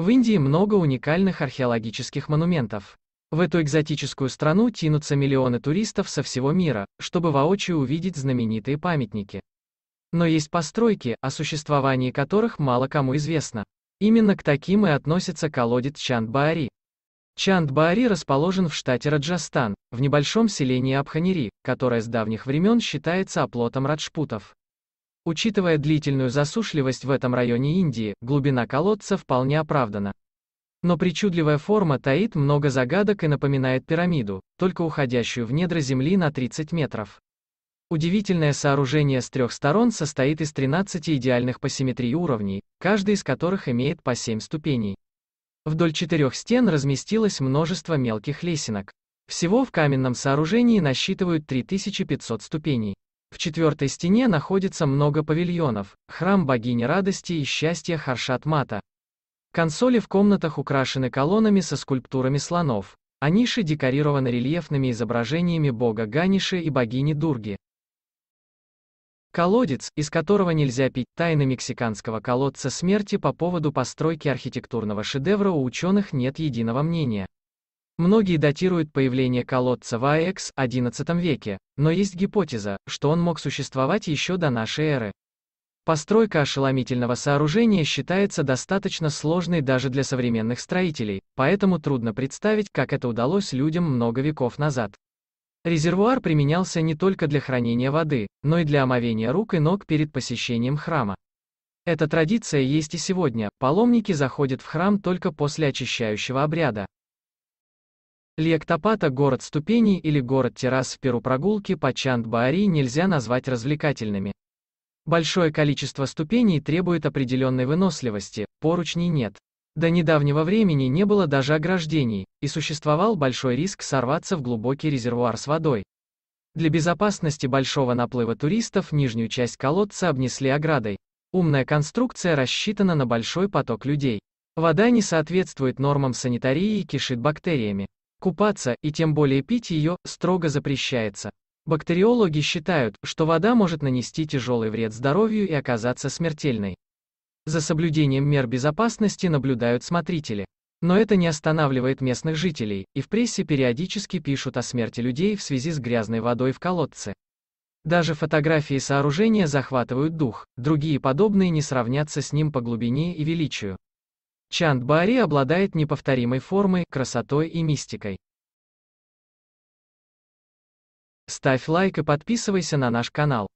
В Индии много уникальных археологических монументов. В эту экзотическую страну тянутся миллионы туристов со всего мира, чтобы воочию увидеть знаменитые памятники. Но есть постройки, о существовании которых мало кому известно. Именно к таким и относится колодец Чандбаари. Чандбаари расположен в штате Раджастан, в небольшом селении Абханири, которое с давних времен считается оплотом раджпутов. Учитывая длительную засушливость в этом районе Индии, глубина колодца вполне оправдана. Но причудливая форма таит много загадок и напоминает пирамиду, только уходящую в недра земли на 30 метров. Удивительное сооружение с трех сторон состоит из 13 идеальных по симметрии уровней, каждый из которых имеет по 7 ступеней. Вдоль четырех стен разместилось множество мелких лесенок. Всего в каменном сооружении насчитывают 3500 ступеней. В четвертой стене находится много павильонов, храм богини радости и счастья Харшат-Мата. Консоли в комнатах украшены колоннами со скульптурами слонов, а ниши декорированы рельефными изображениями бога Ганиши и богини Дурги. Колодец, из которого нельзя пить, тайны мексиканского колодца смерти по поводу постройки архитектурного шедевра у ученых нет единого мнения. Многие датируют появление колодца в АЭКС XI веке, но есть гипотеза, что он мог существовать еще до нашей эры. Постройка ошеломительного сооружения считается достаточно сложной даже для современных строителей, поэтому трудно представить, как это удалось людям много веков назад. Резервуар применялся не только для хранения воды, но и для омовения рук и ног перед посещением храма. Эта традиция есть и сегодня, паломники заходят в храм только после очищающего обряда, Льяктопата город ступеней или город террас в Перу прогулки по Чандбаари нельзя назвать развлекательными. Большое количество ступеней требует определенной выносливости, поручней нет. До недавнего времени не было даже ограждений, и существовал большой риск сорваться в глубокий резервуар с водой. Для безопасности большого наплыва туристов нижнюю часть колодца обнесли оградой. Умная конструкция рассчитана на большой поток людей. Вода не соответствует нормам санитарии и кишит бактериями. Купаться, и тем более пить ее, строго запрещается. Бактериологи считают, что вода может нанести тяжелый вред здоровью и оказаться смертельной. За соблюдением мер безопасности наблюдают смотрители. Но это не останавливает местных жителей, и в прессе периодически пишут о смерти людей в связи с грязной водой в колодце. Даже фотографии сооружения захватывают дух, другие подобные не сравнятся с ним по глубине и величию. Чандбари обладает неповторимой формой, красотой и мистикой. Ставь лайк и подписывайся на наш канал.